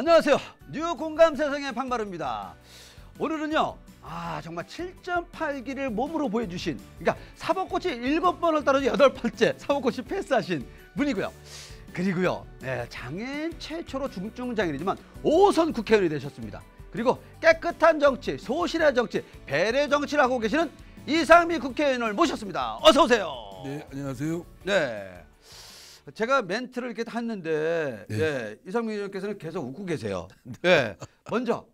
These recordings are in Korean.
안녕하세요. 뉴 공감 세상의 박마루입니다 오늘은요. 아 정말 7.8기를 몸으로 보여주신 그러니까 사법고시 7번을 따른 8번째 사법고시 패스하신 분이고요. 그리고요. 네, 장애인 최초로 중증장애인이지만 5선 국회의원이 되셨습니다. 그리고 깨끗한 정치, 소신의 정치, 배려 정치를 하고 계시는 이상미 국회의원을 모셨습니다. 어서 오세요. 네, 안녕하세요. 네. 제가 멘트를 이렇게 했는데 네. 예, 이상민 의원께서는 계속 웃고 계세요. 네. 먼저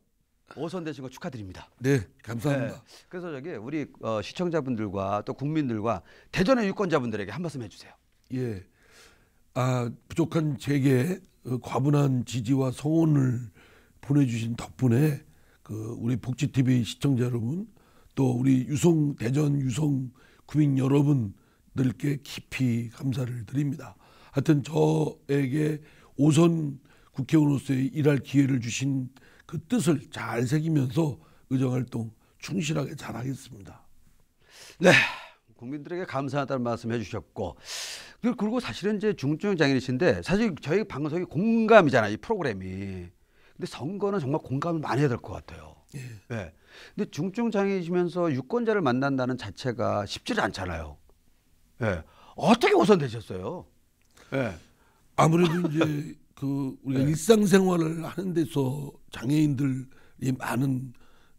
오선 되신 거 축하드립니다. 네, 감사합니다. 네, 그래서 저기 우리 어, 시청자분들과 또 국민들과 대전의 유권자분들에게 한 말씀 해주세요. 예, 아 부족한 제게 어, 과분한 지지와 성원을 보내주신 덕분에 그 우리 복지 TV 시청자 여러분 또 우리 유성 대전 유성 구민 여러분들께 깊이 감사를 드립니다. 하여튼 저에게 오선 국회의원으로서 의 일할 기회를 주신 그 뜻을 잘 새기면서 의정활동 충실하게 잘하겠습니다. 네. 국민들에게 감사하다는 말씀 해주셨고 그 그리고 사실은 이제 중증 장애인이신데 사실 저희 방송이 공감이잖아요 이 프로그램이 근데 선거는 정말 공감을 많이 해야 될 것 같아요 예. 네. 근데 중증 장애이시면서 유권자를 만난다는 자체가 쉽지 않잖아요 예 네. 어떻게 우선 되셨어요 네. 아무래도 이제 그 우리가 네. 일상생활을 하는 데서 장애인들이 많은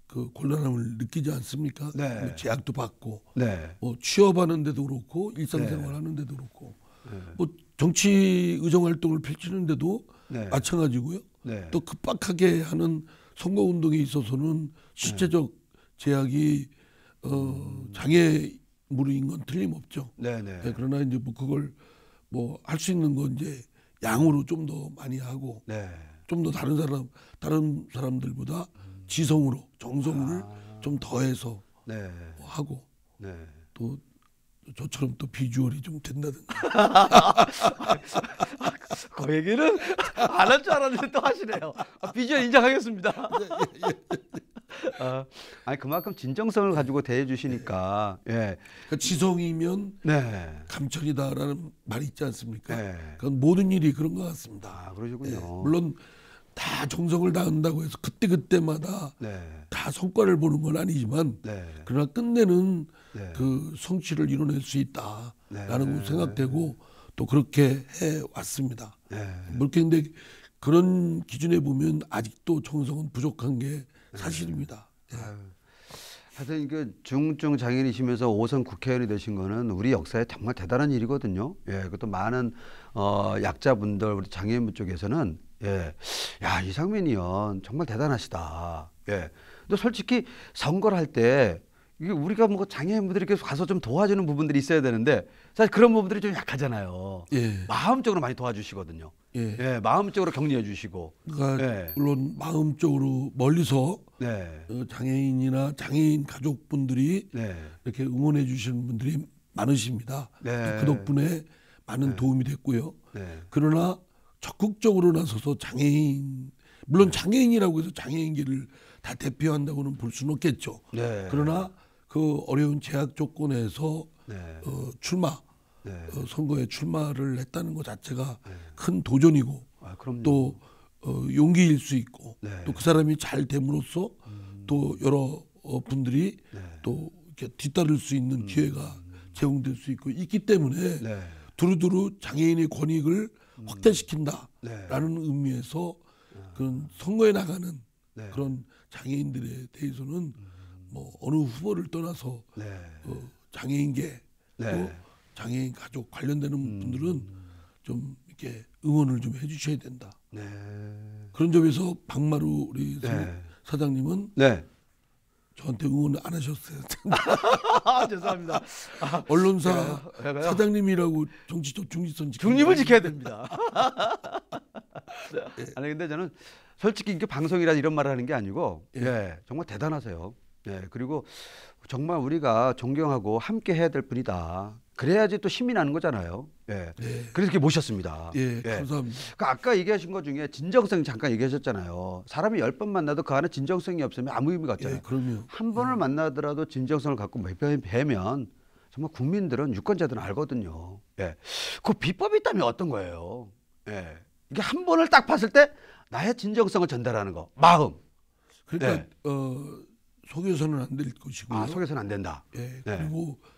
그 곤란함을 느끼지 않습니까? 뭐 네. 뭐 제약도 받고, 네. 뭐 취업하는데도 그렇고 일상생활하는데도 네. 그렇고, 네. 뭐 정치 의정 활동을 펼치는데도 네. 마찬가지고요. 또 급박하게 하는 선거 운동에 있어서는 실제적 제약이 어, 음. 장애물인 건 틀림없죠. 예, 그러나 이제 뭐 그걸 뭐할수 있는 건 이제 양으로 좀 더 많이 하고 네. 좀더 다른 사람 다른 사람들보다 지성으로 정성을 아. 좀 더해서 네. 뭐 하고 네. 또 저처럼 또 비주얼이 좀 된다든가. 그 얘기는 안 할 줄 알았는데 또 하시네요. 아, 비주얼 인정하겠습니다. 예, 예, 예. 아, 아니 그만큼 진정성을 가지고 대해주시니까 네. 예. 그러니까 지성이면 네. 감천이다라는 말이 있지 않습니까? 네. 그건 모든 일이 그런 것 같습니다. 아 그러시군요. 예, 물론 다 정성을 다한다고 해서 그때 그때마다 네. 다 성과를 보는 건 아니지만 네. 그러나 끝내는 네. 그 성취를 이뤄낼 수 있다라는 걸 네. 생각되고 또 그렇게 해 왔습니다. 그렇게 네. 근데 그런 기준에 보면 아직도 정성은 부족한 게 사실입니다. 네. 하여튼 그 중증 장애인이시면서 5선 국회의원이 되신 거는 우리 역사에 정말 대단한 일이거든요. 예, 그것도 많은 어, 약자분들 우리 장애인분 쪽에서는 예, 야 이상민 의원 정말 대단하시다. 예, 근데 솔직히 선거를 할때 우리가 뭐 장애인분들이 계속 가서 좀 도와주는 부분들이 있어야 되는데 사실 그런 부분들이 좀 약하잖아요. 예. 마음적으로 많이 도와주시거든요. 예. 예, 마음적으로 격려해 주시고. 그러니까 예. 물론 마음적으로 멀리서 네. 어, 장애인이나 장애인 가족분들이 네. 이렇게 응원해 주시는 분들이 많으십니다. 네. 그 덕분에 많은 네. 도움이 됐고요. 네. 그러나 적극적으로 나서서 장애인 물론 네. 장애인이라고 해서 장애인기를 다 대표한다고는 볼 수는 없겠죠. 그러나 그 어려운 제약 조건에서 어, 출마 네. 어, 선거에 출마를 했다는 것 자체가 네. 큰 도전이고 아, 또 어, 용기일 수 있고 네. 또그 사람이 잘 됨으로써 음. 또 여러 어, 분들이 네. 또 이렇게 뒤따를 수 있는 음. 기회가 제공될 수 있고 있기 때문에 네. 두루두루 장애인의 권익을 음. 확대시킨다라는 네. 의미에서 아. 그런 선거에 나가는 그런 장애인들에 대해서는 음. 뭐 어느 후보를 떠나서 어, 장애인계 네. 장애인 가족 관련되는 음. 분들은 좀 이렇게 응원을 좀 해주셔야 된다. 네. 그런 점에서 박마루 우리 네. 사장님은 네. 저한테 응원 안 하셨어요. 아, 죄송합니다. 언론사 제 네, 네, 네. 사장님이라고 정치적 중립선 중립을 지켜야 됩니다. 네. 아니 근데 저는 솔직히 이게 방송이라 이런 말을 하는 게 아니고 예. 예, 정말 대단하세요. 예, 그리고 정말 우리가 존경하고 함께 해야 될 분이다. 그래야지 또 힘이 나는 거잖아요. 예. 예. 그래서 이렇게 모셨습니다. 예, 예. 감사합니다. 그 아까 얘기하신 것 중에 진정성 잠깐 얘기하셨잖아요. 사람이 열 번 만나도 그 안에 진정성이 없으면 아무 의미가 없잖아요. 예, 그럼요. 한 번을 음. 만나더라도 진정성을 갖고 매면 정말 국민들은 유권자들은 알거든요. 예. 그 비법이 있다면 어떤 거예요? 예. 이게 한 번을 딱 봤을 때 나의 진정성을 전달하는 거. 마음. 그러니까 예. 어 속여서는 안 될것이고 아, 속여서는 안 된다. 예. 예. 그리고 예.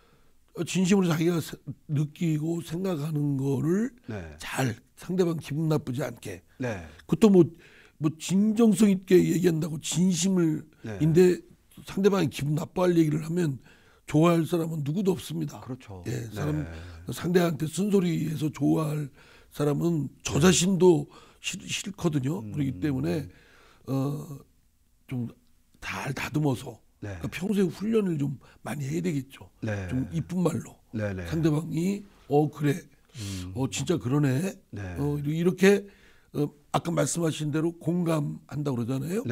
진심으로 자기가 느끼고 생각하는 거를 네. 잘 상대방 기분 나쁘지 않게 네. 그것도 뭐, 뭐 진정성 있게 얘기한다고 진심을 네. 인데 상대방이 기분 나빠할 얘기를 하면 좋아할 사람은 누구도 없습니다. 그렇죠. 예, 네. 사람 상대한테 쓴소리해서 좋아할 사람은 저 자신도 싫, 거든요 음. 그렇기 때문에 어, 좀잘 다듬어서 네. 그러니까 평소에 훈련을 좀 많이 해야 되겠죠. 네. 좀 이쁜 말로 네, 네. 상대방이 어 그래, 음. 어 진짜 그러네. 네. 어 이렇게 어, 아까 말씀하신 대로 공감한다 그러잖아요.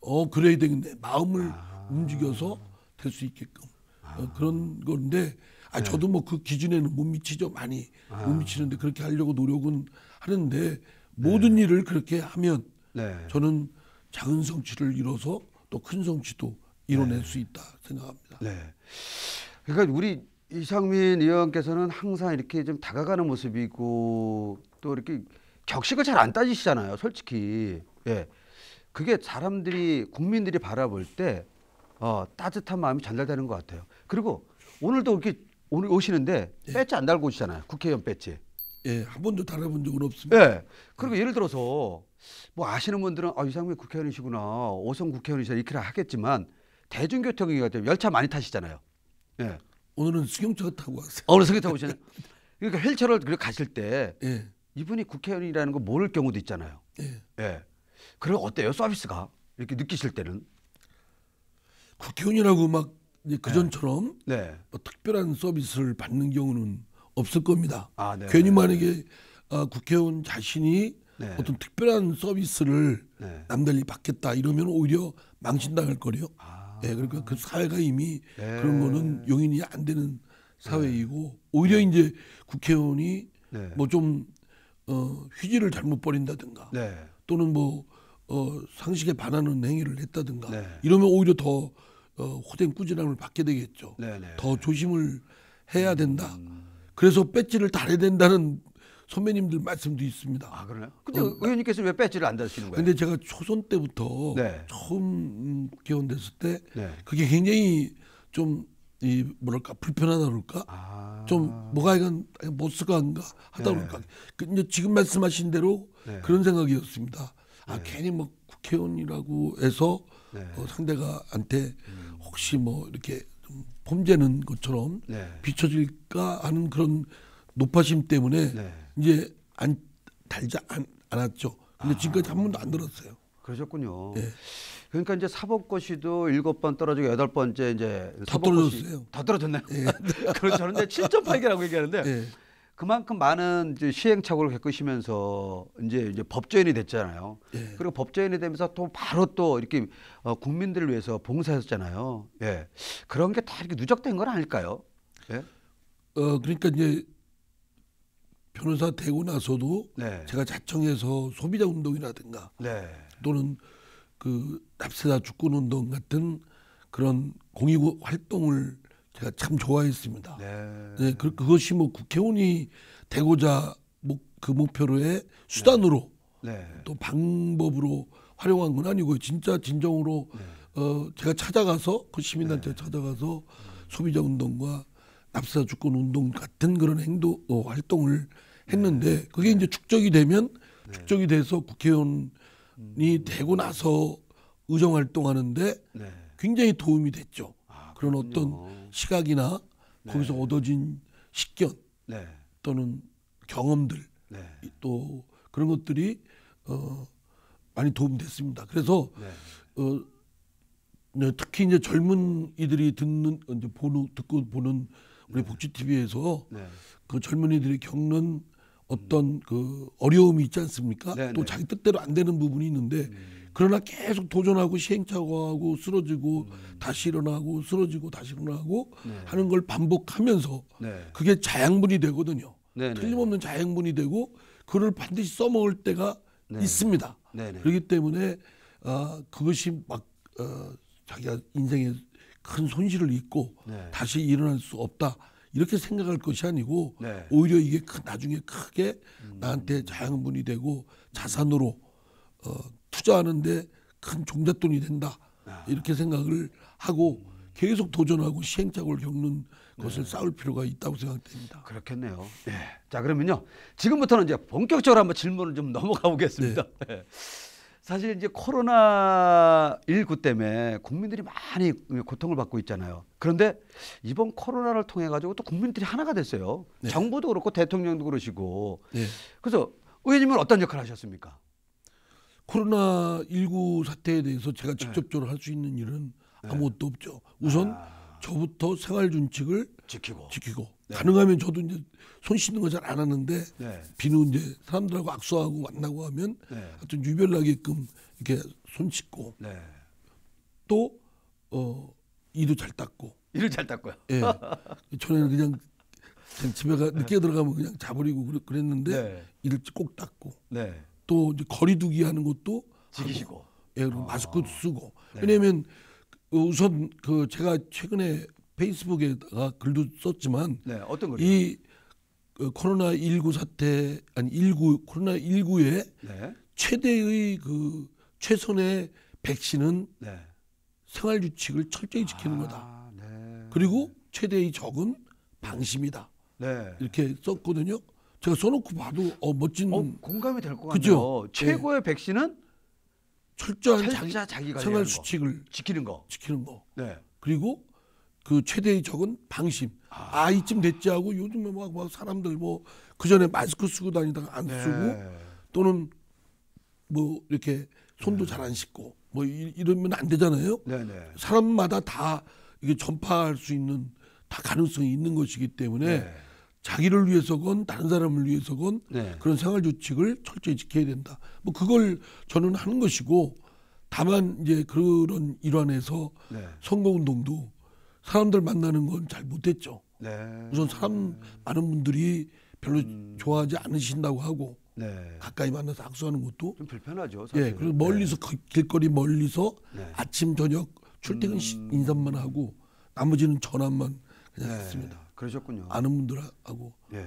어 그래야 되겠네. 마음을 아. 움직여서 될 수 있게끔 어, 아. 그런 건데. 아 저도 뭐 그 기준에는 못 미치죠 많이 아. 못 미치는데 그렇게 하려고 노력은 하는데 모든 일을 그렇게 하면 저는 작은 성취를 이뤄서 또 큰 성취도 이뤄낼 네. 수 있다 생각합니다. 네. 그러니까 우리 이상민 의원께서는 항상 이렇게 좀 다가가는 모습이고 또 이렇게 격식을 잘 안 따지시잖아요, 솔직히. 예. 그게 사람들이 국민들이 바라볼 때 어, 따뜻한 마음이 전달되는 것 같아요. 그리고 오늘도 이렇게 오늘 오시는데 예. 배지 안 달고 오시잖아요. 국회의원 배지. 예, 한 번도 달아본 적은 없습니다. 예. 그리고 예. 예를 들어서 뭐 아시는 분들은 아, 이상민 국회의원이시구나. 오성 국회의원이시다. 이렇게 하겠지만 대중교통이 열차 많이 타시잖아요. 예. 오늘은 승용차 타고 왔어요. 어, 오늘 승용차 오시는. 그러니까 휠체어를 그렇게 가실 때 예. 이분이 국회의원이라는 거 모를 경우도 있잖아요. 예. 예. 그럼 어때요 서비스가 이렇게 느끼실 때는? 국회의원이라고 막 그전처럼 네. 네. 뭐 특별한 서비스를 받는 경우는 없을 겁니다. 아, 네. 네 괜히 네. 만약에 아, 국회의원 자신이 네. 어떤 특별한 서비스를 남들이 받겠다 이러면 오히려 망신당할 거예요 아. 예, 그러니까 그 사회가 이미 네. 그런 거는 용인이 안 되는 사회이고 네. 오히려 네. 이제 국회의원이 뭐 좀 어, 휴지를 잘못 버린다든가 또는 뭐 어, 상식에 반하는 행위를 했다든가 이러면 오히려 더 어, 호된 꾸지람을 받게 되겠죠. 더 조심을 해야 된다. 음. 그래서 배지를 달아야 된다는 선배님들 말씀도 있습니다. 아그러요 근데 어, 의원님께서왜 배지를 안 다시는 거예요? 근데 제가 초선 때부터 네. 처음 개원됐을 때 네. 그게 굉장히 좀이 뭐랄까 불편하다 그럴까 아. 좀 뭐가 이건 못 쓰간가 하다 네. 그럴까 근데 그 지금 말씀하신 대로 네. 그런 생각이었습니다. 아 네. 괜히 뭐 국회의원이라고 해서 네. 어, 상대가한테 음. 혹시 뭐 이렇게 범죄는 것처럼 네. 비춰질까 하는 그런 높아심 때문에 네. 이제 안 달지 않, 았죠 근데 아. 지금까지 한 번도 안 들었어요. 그러셨군요. 네. 그러니까 이제 사법고시도 일곱 번 떨어지고 여덟 번째 이제 다 떨어졌어요. 다 떨어졌나요? 네. 그렇죠. 그런데 7.8개라고 얘기하는데 네. 그만큼 많은 이제 시행착오를 겪으시면서 이제 이제 법조인이 됐잖아요. 예. 그리고 법조인이 되면서 또 바로 또 이렇게 어, 국민들을 위해서 봉사했잖아요. 예. 그런 게 다 이렇게 누적된 건 아닐까요? 예. 어 그러니까 이제 변호사 되고 나서도 네. 제가 자청해서 소비자 운동이라든가 네. 또는 그 납세자 주권 운동 같은 그런 공익 활동을 제가 참 좋아했습니다. 네. 네 그, 그것이 뭐 국회의원이 되고자 목, 그 목표로의 수단으로 네. 네. 또 방법으로 활용한 건 아니고 진짜 진정으로 네. 어, 제가 찾아가서 그 시민단체 찾아가서 소비자 운동과 납세자 주권 운동 같은 그런 행동 어, 활동을 했는데 그게 네. 이제 축적이 되면 네. 축적이 돼서 국회의원이 음. 되고 나서 의정 활동하는데 네. 굉장히 도움이 됐죠. 아, 그런 어떤 시각이나 거기서 얻어진 식견 또는 경험들 또 그런 것들이 어 많이 도움됐습니다. 그래서 어 특히 이제 젊은이들이 듣는 이제 보는 듣고 보는 우리 복지 TV에서 네. 그 젊은이들이 겪는 어떤 그 어려움이 있지 않습니까? 네네. 또 네. 자기 뜻대로 안 되는 부분이 있는데 음. 그러나 계속 도전하고 시행착오하고 쓰러지고 음. 다시 일어나고 쓰러지고 다시 일어나고 네. 하는 걸 반복하면서 네. 그게 자양분이 되거든요. 네네. 네. 틀림없는 자양분이 되고 그를 반드시 써먹을 때가 네. 있습니다. 네네. 네. 그렇기 때문에 어, 그것이 막 어, 자기가 인생에 큰 손실을 입고 다시 일어날 수 없다. 이렇게 생각할 것이 아니고 네. 오히려 이게 크, 나중에 크게 나한테 자양분이 되고 자산으로 어, 투자하는데 큰 종잣돈이 된다 아. 이렇게 생각을 하고 계속 도전하고 시행착오를 겪는 것을 쌓을 네. 필요가 있다고 생각됩니다. 그렇겠네요. 네. 자 그러면요 지금부터는 이제 본격적으로 한번 질문을 좀 넘어가 보겠습니다. 네. 네. 사실 이제 코로나 19 때문에 국민들이 많이 고통을 받고 있잖아요. 그런데 이번 코로나를 통해 가지고 또 국민들이 하나가 됐어요. 네. 정부도 그렇고 대통령도 그러시고. 네. 그래서 의원님은 어떤 역할을 하셨습니까? 코로나 19 사태에 대해서 제가 직접적으로 네. 할수 있는 일은 네. 아무것도 없죠. 우선 아. 저부터 생활 준칙을 지키고, 지키고. 네. 가능하면 저도 이제 손 씻는 거 잘 안 하는데 네. 비누 이제 사람들하고 악수하고 만나고 하면 네. 하여튼 유별나게끔 이렇게 손 씻고 네. 또 어, 이도 잘 닦고 이를 잘 닦고요. 예. 전에는 그냥, 그냥 집에 가 네. 늦게 들어가면 그냥 자버리고 그랬는데 네. 이를 꼭 닦고 네. 또 이제 거리두기 하는 것도 지키시고 예, 그리고 어. 아. 마스크 도 쓰고 왜냐면 우선 그 제가 최근에 페이스북에다가 글도 썼지만 네, 어떤 글이요? 그 코로나 19 사태 아니 19 코로나 1 9에 네. 최대의 그 최선의 백신은 네. 생활 규칙을 철저히 지키는 아, 거다. 네. 그리고 최대의 적은 방심이다. 네. 이렇게 썼거든요. 제가 써놓고 봐도 어, 멋진 어, 공감이 될 것 같아요. 네. 최고의 백신은 철저한 자기, 자기 생활 수칙을 지키는 거. 지키는 거. 네. 그리고 그 최대의 적은 방심. 아, 아 이쯤 됐지 하고 요즘에 막, 막 사람들 뭐 그 전에 마스크 쓰고 다니다가 안 네. 쓰고 또는 뭐 이렇게 손도 네. 잘안 씻고 뭐 이, 이러면 안 되잖아요. 네네. 네. 사람마다 다 이게 전파할 수 있는 다 가능성이 있는 것이기 때문에 네. 자기를 위해서건 다른 사람을 위해서건 네. 그런 생활 규칙을 철저히 지켜야 된다. 뭐 그걸 저는 하는 것이고 다만 이제 그런 일환에서 네. 선거 운동도 사람들 만나는 건 잘 못했죠. 네. 우선 사람 많은 분들이 별로 음. 좋아하지 않으신다고 하고 네. 가까이 만나서 악수하는 것도 좀 불편하죠. 사실. 예, 그래서 멀리서 네. 길거리 멀리서 네. 아침 저녁 출퇴근 음. 인사만 하고 나머지는 전화만 그냥 했습니다. 그러셨군요. 아는 분들하고. 예.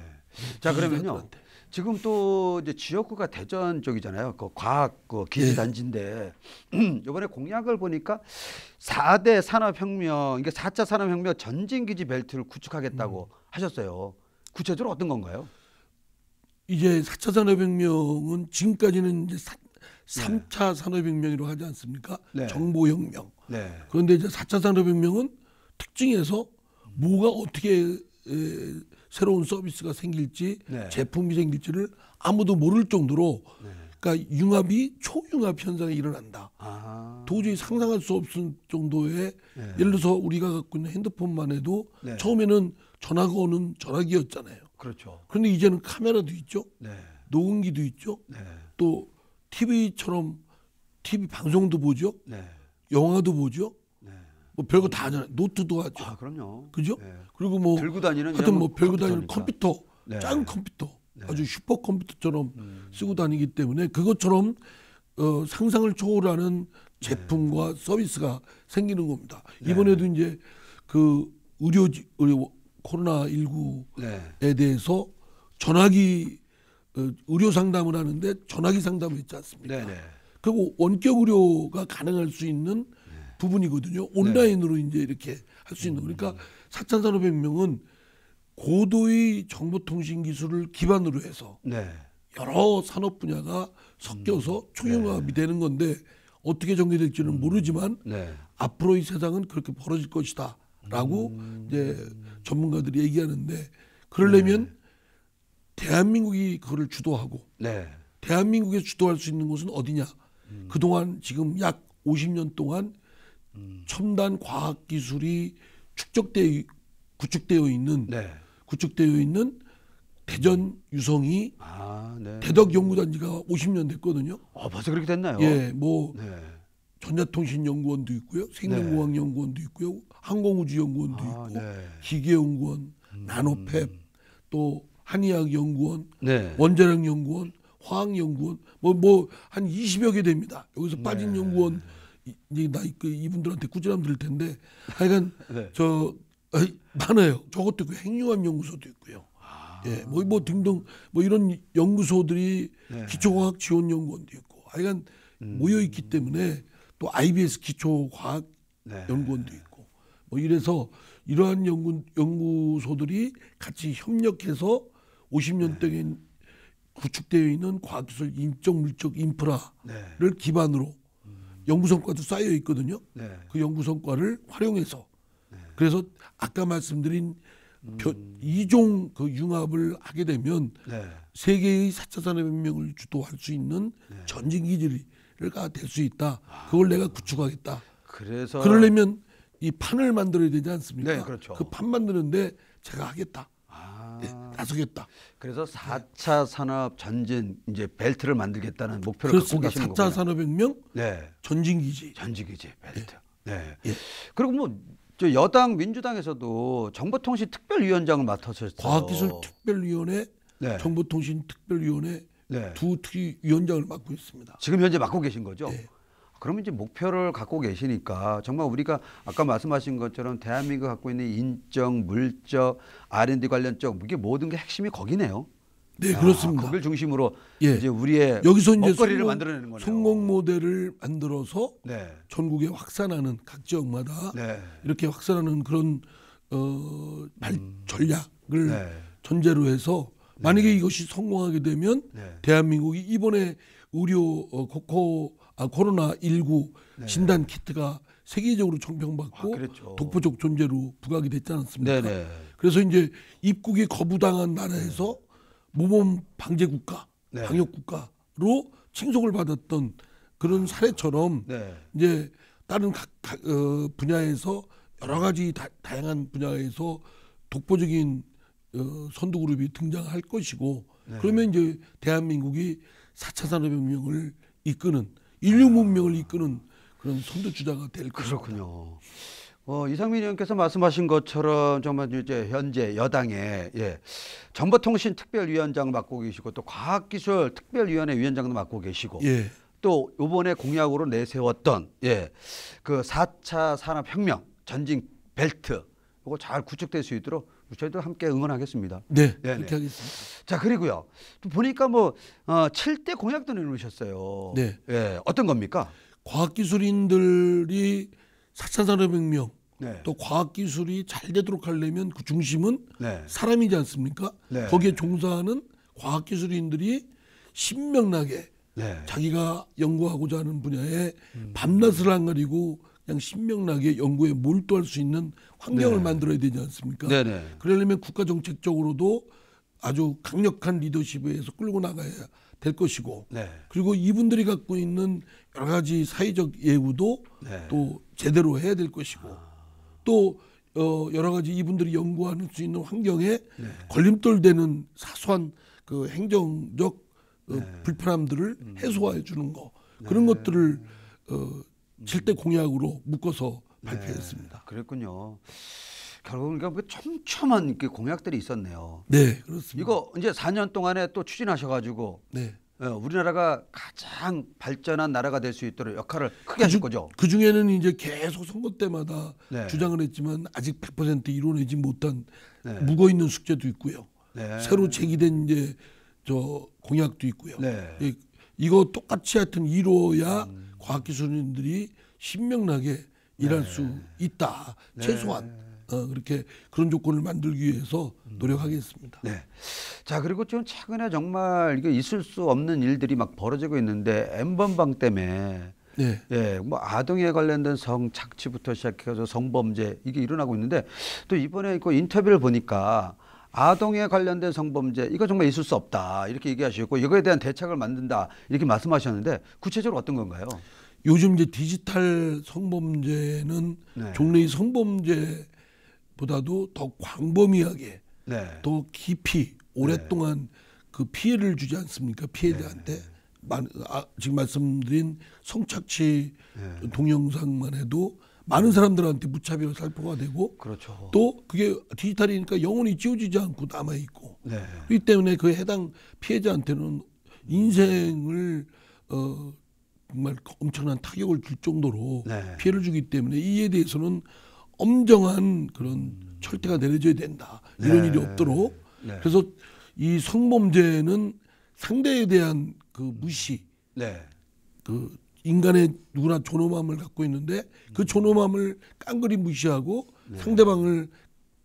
자 그러면요. 지금 또 이제 지역구가 대전 쪽이잖아요. 그 과학 그 기술 단지인데 예. 이번에 공약을 보니까 4대 산업혁명, 이게 4차 산업혁명 전진기지 벨트를 구축하겠다고 음. 하셨어요. 구체적으로 어떤 건가요? 이제 4차 산업혁명은 지금까지는 이제 사, 3차 네. 산업혁명이라고 하지 않습니까? 네. 정보혁명. 네. 그런데 이제 4차 산업혁명은 특징에서 뭐가 어떻게 에, 새로운 서비스가 생길지 네. 제품이 생길지를 아무도 모를 정도로 네. 그러니까 융합이 초융합 현상이 일어난다. 아하. 도저히 상상할 수 없을 정도의 네. 예를 들어서 우리가 갖고 있는 핸드폰만 해도 네. 처음에는 전화가 오는 전화기였잖아요. 그렇죠. 그런데 이제는 카메라도 있죠. 네. 녹음기도 있죠. 네. 또 TV처럼 TV 방송도 보죠. 영화도 보죠. 뭐 별거 다 하잖아요. 노트도 하죠. 아, 그럼요. 그죠? 네. 그리고 뭐 들고 다니는 하여튼 뭐 별거 다니는 컴퓨터, 네. 작은 컴퓨터, 네. 아주 슈퍼 컴퓨터처럼 음. 쓰고 다니기 때문에 그것처럼 어, 상상을 초월하는 제품과 네. 서비스가 생기는 겁니다. 네. 이번에도 이제 그 의료지 의료 코로나 19에 대해서 전화기 어, 의료 상담을 하는데 전화기 상담을 했지 않습니까? 그리고 원격 의료가 가능할 수 있는 부분이거든요. 네. 온라인으로 네. 이제 이렇게 할 수 있는 그러니까 4,400명은 음. 고도의 정보통신 기술을 기반으로 해서 네. 여러 산업 분야가 섞여서 음. 총영합이 네. 되는 건데 어떻게 전개될지는 음. 모르지만 네. 앞으로 이 세상은 그렇게 벌어질 것이다라고 음. 이제 전문가들이 얘기하는데 그러려면 네. 대한민국이 그걸 주도하고 네. 대한민국에 주도할 수 있는 곳은 어디냐? 음. 그동안 지금 약 50년 동안 첨단 과학 기술이 축적되어 구축되어 있는 네. 구축되어 있는 대전 유성이 아, 네. 대덕 연구단지가 50년 됐거든요. 아 벌써 그렇게 됐나요? 예, 뭐 네. 전자통신연구원도 있고요, 생명공학연구원도 네. 있고요, 항공우주연구원도 아, 있고, 네. 기계연구원, 음. 나노팹, 또 한의학연구원, 원자력연구원, 화학연구원, 뭐 뭐 한 20여 개 됩니다. 여기서 빠진 연구원. 나 그 이분들한테 꾸지람 드릴 텐데 하여간 네. 저 아이, 많아요. 저것도 있고 행위암 연구소도 있고요. 아. 예, 뭐뭐 뭐 등등 뭐 이런 연구소들이 네. 기초과학 지원 연구원도 있고 하여간 음. 모여 있기 때문에 또 IBS 기초과학 네. 연구원도 있고 뭐 이래서 이러한 연구 연구소들이 같이 협력해서 50년대에 구축되어 있는 과학기술 인적 물적 인프라를 네. 기반으로 연구 성과도 쌓여 있거든요. 네. 그 연구 성과를 활용해서 네. 그래서 아까 말씀드린 이종 그 융합을 하게 되면 네. 세계의 4차 산업혁명을 주도할 수 있는 네. 전진 기지가 될 수 있다. 아. 그걸 내가 구축하겠다. 그래서 그러려면 이 판을 만들어야 되지 않습니까? 네, 그렇죠. 그판 만드는데 제가 하겠다. 나서겠다. 그래서 4차 산업 전진 이제 벨트를 만들겠다는 목표를 그렇습니다. 갖고 계시는 4차 산업혁명 네. 전진기지. 전진기지 벨트. 예. 네. 예. 그리고 뭐 여당 민주당에서도 정보통신특별위원장을 맡으셨어요. 과학기술특별위원회, 네. 정보통신특별위원회 네. 두 특위 위원장을 맡고 있습니다. 지금 현재 맡고 계신 거죠? 네. 그러면 이제 목표를 갖고 계시니까 정말 우리가 아까 말씀하신 것처럼 대한민국 갖고 있는 인적, 물적, R&D 관련 적 이게 모든 게 핵심이 거기네요. 네, 야, 아, 그렇습니다. 그걸 중심으로 예. 이제 우리의 여기서 이제 성공, 만들어내는 거네요. 성공 모델을 만들어서 네. 전국에 확산하는 각 지역마다 네. 이렇게 확산하는 그런 어, 말, 음. 전략을 네. 전제로 해서 네. 만약에 이것이 성공하게 되면 네. 대한민국이 이번에 의료 어, 코코 아, 코로나 19 네. 진단 키트가 세계적으로 총평받고 아, 독보적 존재로 부각이 됐지 않았습니까? 네네. 네. 그래서 이제 입국이 거부당한 나라에서 네. 모범 방제 국가, 네. 방역 국가로 칭송을 받았던 그런 아, 사례처럼 네. 이제 다른 각, 각 어, 분야에서 여러 가지 다, 양한 분야에서 독보적인 어, 선두 그룹이 등장할 것이고 네. 그러면 이제 대한민국이 4차 산업혁명을 이끄는 인류 문명을 이끄는 그런 선두주자가 될 그렇군요. 어, 이상민 의원께서 말씀하신 것처럼 정말 이제 현재 여당에 예, 정보통신 특별위원장 맡고 계시고 또 과학기술 특별위원회 위원장도 맡고 계시고 예. 또 이번에 공약으로 내세웠던 예, 그 4차 산업혁명 전진 벨트 이거 잘 구축될 수 있도록 저희도 함께 응원하겠습니다. 네, 네네. 그렇게 하겠습니다. 자 그리고요 또 보니까 뭐 어, 7대 공약도 내놓으셨어요. 네, 예, 어떤 겁니까? 과학기술인들이 4차 산업혁명 네. 또 과학기술이 잘 되도록 하려면 그 중심은 네. 사람이지 않습니까? 네. 거기에 종사하는 과학기술인들이 신명나게 네. 자기가 연구하고자 하는 분야에 음. 밤낮을 안 가리고 그냥 신명나게 연구에 몰두할 수 있는 환경을 네. 만들어야 되지 않습니까? 네네. 그러려면 국가 정책적으로도 아주 강력한 리더십에 서 끌고 나가야 될 것이고 네. 그리고 이분들이 갖고 있는 여러 가지 사회적 예우도 네. 또 제대로 해야 될 것이고 아. 또 어, 여러 가지 이분들이 연구하는수 있는 환경에 네. 걸림돌 되는 사소한 그 행정적 어, 네. 불편함들을 음. 해소해 주는 거 네. 그런 것들을 어, 7대 공약으로 묶어서 발표했습니다. 네, 그랬군요. 결국은 그러니까 촘촘한 그 공약들이 있었네요. 네, 그렇습니다. 이거 이제 4년 동안에 또 추진하셔가지고 네. 예, 우리나라가 가장 발전한 나라가 될 수 있도록 역할을 크게 그 하실 거죠. 그 중에는 이제 계속 선거 때마다 네. 주장을 했지만 아직 100% 이뤄내지 못한 네. 묵어 있는 숙제도 있고요. 네. 새로 제기된 이제 저 공약도 있고요. 네. 예, 이거 똑같이 하여튼 이뤄야 음. 과학기술인들이 신명나게 일할 네. 수 있다. 네. 최소한. 어, 그렇게 그런 조건을 만들기 위해서 음. 노력하겠습니다. 네. 자, 그리고 지 최근에 정말 이게 있을 수 없는 일들이 막 벌어지고 있는데 엠번방 때문에 네. 예, 뭐 아동에 관련된 성 착취부터 시작해서 성범죄 이게 일어나고 있는데 또 이번에 그 인터뷰를 보니까 아동에 관련된 성범죄 이거 정말 있을 수 없다 이렇게 얘기하셨고 이거에 대한 대책을 만든다 이렇게 말씀하셨는데 구체적으로 어떤 건가요? 요즘 이제 디지털 성범죄는 네. 종래의 성범죄보다도 더 광범위하게 네. 더 깊이 오랫동안 네. 그 피해를 주지 않습니까 피해자한테 네. 아, 지금 말씀드린 성착취 네. 동영상만 해도 많은 사람들한테 무차별 살포가 되고 그렇죠. 또 그게 디지털이니까 영혼이 지워지지 않고 남아 있고 네. 그렇기 때문에 그 해당 피해자한테는 인생을 어 정말 엄청난 타격을 줄 정도로 네. 피해를 주기 때문에 이에 대해서는 엄정한 그런 철퇴가 내려져야 된다 이런 네. 일이 없도록 네. 그래서 이 성범죄는 상대에 대한 그 무시 네. 그 인간의 누구나 존엄함을 갖고 있는데 그 존엄함을 깡그리 무시하고 네. 상대방을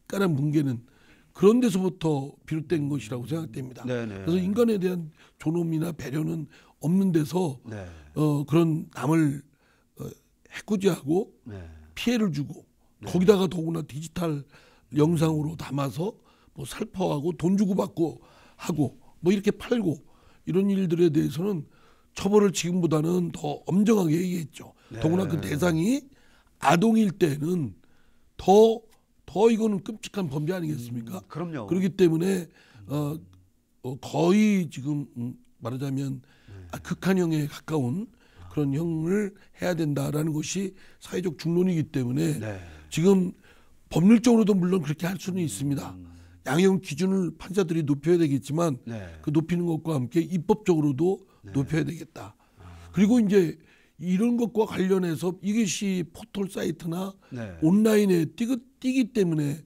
깔아 뭉개는 그런 데서부터 비롯된 것이라고 생각됩니다. 네, 네. 그래서 인간에 대한 존엄이나 배려는 없는 데서 네. 어, 그런 남을 어, 해코지하고 네. 피해를 주고 네. 거기다가 더구나 디지털 영상으로 담아서 뭐 살포하고 돈 주고 받고 하고 뭐 이렇게 팔고 이런 일들에 대해서는 처벌을 지금보다는 더 엄정하게 얘기했죠. 네. 더구나 그 대상이 아동일 때는 더, 더 이거는 끔찍한 범죄 아니겠습니까? 음, 그럼요. 그렇기 때문에, 어, 어 거의 지금 음, 말하자면 네. 아, 극한형에 가까운 그런 형을 해야 된다라는 것이 사회적 중론이기 때문에 네. 지금 법률적으로도 물론 그렇게 할 수는 있습니다. 음. 양형 기준을 판사들이 높여야 되겠지만 네. 그 높이는 것과 함께 입법적으로도 네. 높여야 되겠다. 그리고 이제 이런 것과 관련해서 이것이 포털 사이트나 네. 온라인에 띄기, 띄기 때문에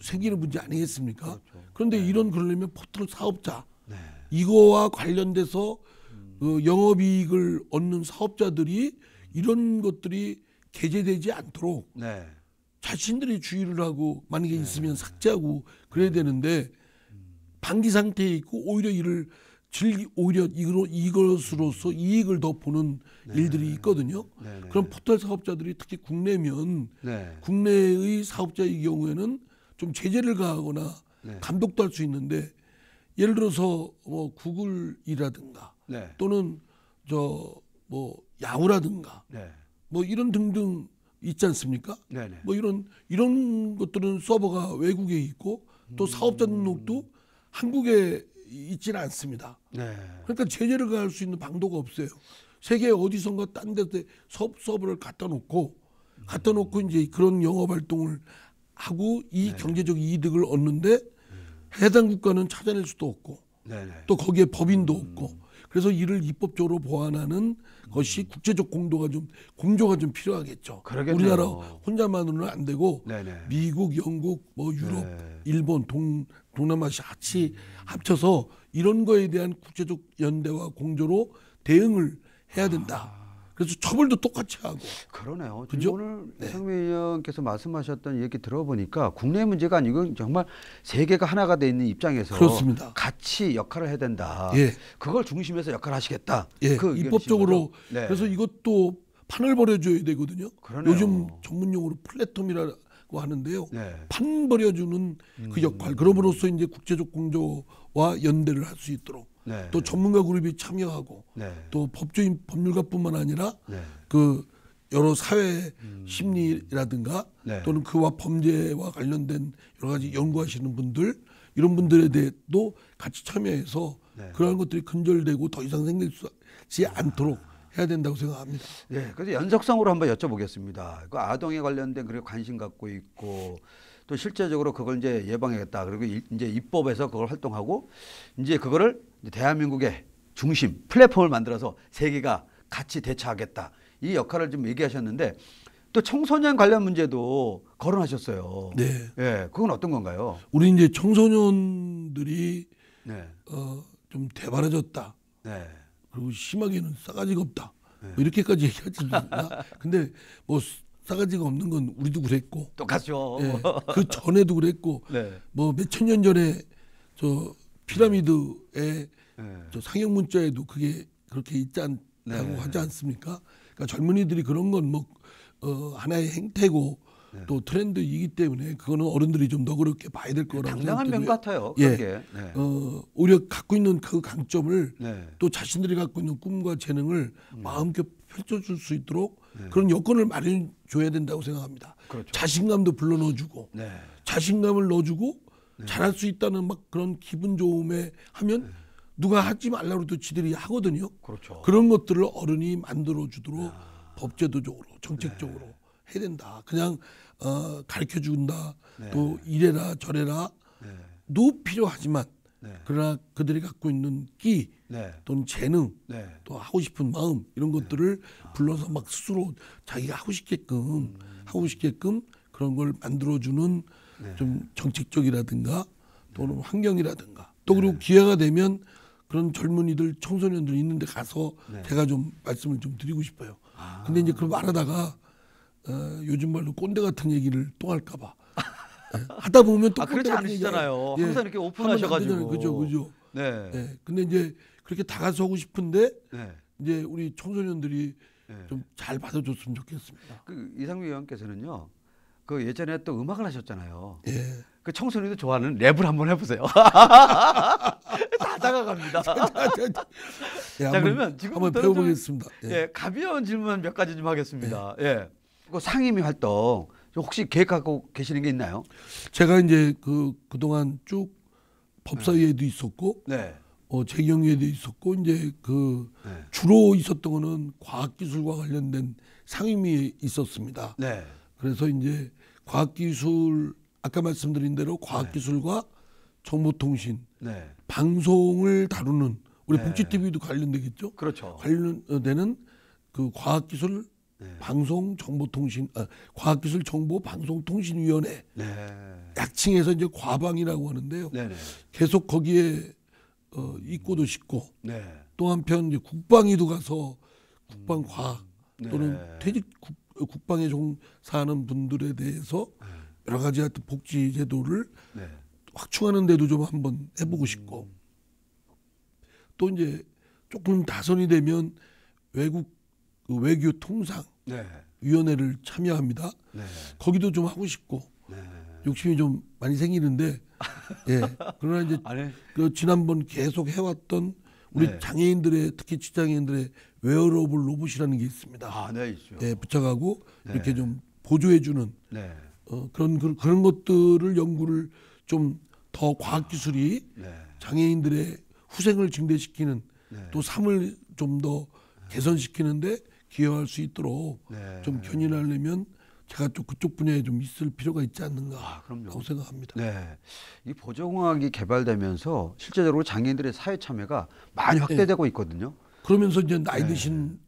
생기는 문제 아니겠습니까? 그렇죠. 그런데 네. 이런 그러려면 포털 사업자 네. 이거와 관련돼서 음. 그 영업이익을 얻는 사업자들이 이런 것들이 게재되지 않도록 네. 자신들이 주의를 하고 만약에 네. 있으면 삭제하고 그래야 되는데 음. 방기 상태에 있고 오히려 이를 즐기 오히려 이로 이것으로서 이익을 더 보는 네. 일들이 있거든요. 네. 네 그럼 네. 포털 사업자들이 특히 국내면 네. 국내의 사업자의 경우에는 좀 제재를 가하거나 네. 감독도 할 수 있는데 예를 들어서 뭐 구글이라든가 또는 저 뭐 야후라든가 뭐 이런 등등 있지 않습니까? 뭐 이런 이런 것들은 서버가 외국에 있고 또 음. 사업자 등록도 한국에 있지는 않습니다. 네. 그러니까 제재를 가할 수 있는 방도가 없어요. 세계 어디선가 딴 데서 서브를 서브 갖다 놓고 갖다 놓고 음. 이제 그런 영업 활동을 하고 이 네. 경제적 이득을 얻는데 해당 국가는 찾아낼 수도 없고 네. 또 거기에 법인도 음. 없고 그래서 이를 입법적으로 보완하는 음. 것이 국제적 공조가 좀 공조가 좀 필요하겠죠. 그러겠네요. 우리나라 혼자만으로는 안 되고 네 미국, 영국, 뭐 유럽, 네. 일본, 동 동남아시아 합쳐서 이런 거에 대한 국제적 연대와 공조로 대응을 해야 된다. 아. 그래서 처벌도 똑같이 하고. 그러네요. 그죠? 오늘 네. 성민 의께서 말씀하셨던 얘기 들어보니까 국내 문제가 아니고 정말 세계가 하나가 돼 있는 입장에서 그렇습니다. 같이 역할을 해야 된다. 예. 그걸 중심에서 역할을 하시겠다. 예. 그 입법적으로. 네. 그래서 이것도 판을 벌여줘야 되거든요. 그러네요. 요즘 전문용어로 플랫폼이라 있고 하는데요. 네. 판버려주는 그 음. 역할. 그럼으로써 이제 국제적 공조와 연대를 할 수 있도록 네. 또 전문가 그룹이 참여하고 네. 또 법조인 법률가뿐만 아니라 네. 그 여러 사회 음. 심리라든가 네. 또는 그와 범죄와 관련된 여러 가지 연구하시는 분들 이런 분들에 대해도 같이 참여해서 네. 그러한 것들이 근절되고 더 이상 생기지 길수 않도록 해야 된다고 생각합니다. 네, 그래서 연속성으로 한번 여쭤보겠습니다. 그 아동에 관련된 그리고 관심 갖고 있고 또 실제적으로 그걸 이제 예방하겠다. 그리고 이제 입법에서 그걸 활동하고 이제 그거를 이제 대한민국의 중심 플랫폼을 만들어서 세계가 같이 대처하겠다. 이 역할을 좀 얘기하셨는데 또 청소년 관련 문제도 거론하셨어요. 네. 예, 그건 어떤 건가요? 우리 이제 청소년들이 네. 어, 좀 대바라졌다. 네. 그리고 심하게는 싸가지가 없다. 뭐 네. 이렇게까지 얘기하지 않습다 근데 뭐 싸가지가 없는 건 우리도 그랬고 똑같죠. 예, 그 전에도 그랬고 네. 뭐 몇천 년 전에 저 피라미드에 네. 네. 저 상형 문자에도 그게 그렇게 있지 않다고 네. 하지 않습니까? 그러니까 젊은이들이 그런 건 뭐 어, 하나의 행태고 네. 또 트렌드이기 때문에 그거는 어른들이 좀 너그럽게 봐야 될 거라고 당당한 면 같아요. 예. 네. 어, 오히려 갖고 있는 그 강점을 네. 또 자신들이 갖고 있는 꿈과 재능을 음. 마음껏 펼쳐줄 수 있도록 네. 그런 여건을 마련해 줘야 된다고 생각합니다. 그렇죠. 자신감도 불러 넣어주고 네. 자신감을 넣어주고 네. 잘할 수 있다는 막 그런 기분 좋음에 하면 누가 하지 말라고 해도 지들이 하거든요. 그렇죠. 그런 것들을 어른이 만들어 주도록 아. 법제도적으로 정책적으로 해야 된다. 그냥 어, 가르쳐 준다. 네. 또 이래라 저래라. 네. 도 필요하지만 네. 그러나 그들이 갖고 있는 끼 네. 또는 재능 네. 또 하고 싶은 마음 이런 것들을 네. 불러서 막 스스로 자기가 하고 싶게끔 음. 하고 싶게끔 그런 걸 만들어주는 네. 좀 정책적이라든가 또는 환경이라든가 또 그리고 기회가 되면 그런 젊은이들 청소년들 있는데 가서 제가 좀 말씀을 좀 드리고 싶어요. 아. 근데 이제 그걸 말하다가 어, 요즘 말로 꼰대 같은 얘기를 또 할까봐 예, 하다 보면 또 아, 그렇지 않으시잖아요. 예, 항상 이렇게 오픈하셔가지고 그죠 그죠. 네. 네. 근데 이제 그렇게 다가서고 싶은데 네. 이제 우리 청소년들이 네. 좀잘 받아줬으면 좋겠습니다. 그 이상민 의원께서는요. 그 예전에 또 음악을 하셨잖아요. 예. 그 청소년들 좋아하는 랩을 한번 해보세요. 다 다가갑니다. 자, 자, 예, 한번, 그러면 지금부터 배워보겠습니다. 좀, 예. 예. 가벼운 질문 몇 가지 좀 하겠습니다. 예. 그 상임위 활동 혹시 계획하고 계시는 게 있나요? 제가 이제 그 그동안 쭉 법사위에도 있었고 네. 어, 재경위에도 있었고 이제 그 네. 주로 있었던 거는 과학기술과 관련된 상임위에 있었습니다. 네. 그래서 이제 과학기술 아까 말씀드린 대로 네. 과학기술과 정보통신, 네. 방송을 다루는 우리 네. 복지TV도 관련되겠죠. 그렇죠. 관련되는 그 과학기술 네. 방송정보통신 아, 과학기술정보방송통신위원회 네. 약칭해서 이제 과방이라고 하는데요. 네, 계속 거기에 어, 있고도 싶고 또 한편 이제 국방위도 가서 국방과학 음. 또는 퇴직 국, 국방에 종사하는 분들에 대해서 여러 가지 하여튼 복지 제도를 확충하는 데도 좀 한번 해보고 음. 싶고 음. 또 이제 조금 다선이 되면 외국 그 외교 통상 네. 위원회를 참여합니다. 네. 거기도 좀 하고 싶고 네. 욕심이 좀 많이 생기는데 예. 그러나 이제 아니. 그 지난번 계속 해왔던 우리 네. 장애인들의 특히 지장애인들의 웨어러블 로봇이라는 게 있습니다. 아, 네, 있죠. 예, 네, 부착하고 네. 이렇게 좀 보조해주는 네. 어, 그런 그, 런 것들을 연구를 좀 더 과학기술이 장애인들의 후생을 증대시키는 또 삶을 좀 더 개선시키는데 기여할 수 있도록 네. 좀 견인하려면 제가 좀 그쪽 분야에 좀 있을 필요가 있지 않는가라고 아, 생각합니다. 네, 이 보조공학이 개발되면서 실제적으로 장애인들의 사회 참여가 많이 네. 확대되고 있거든요. 그러면서 이제 나이 네. 드신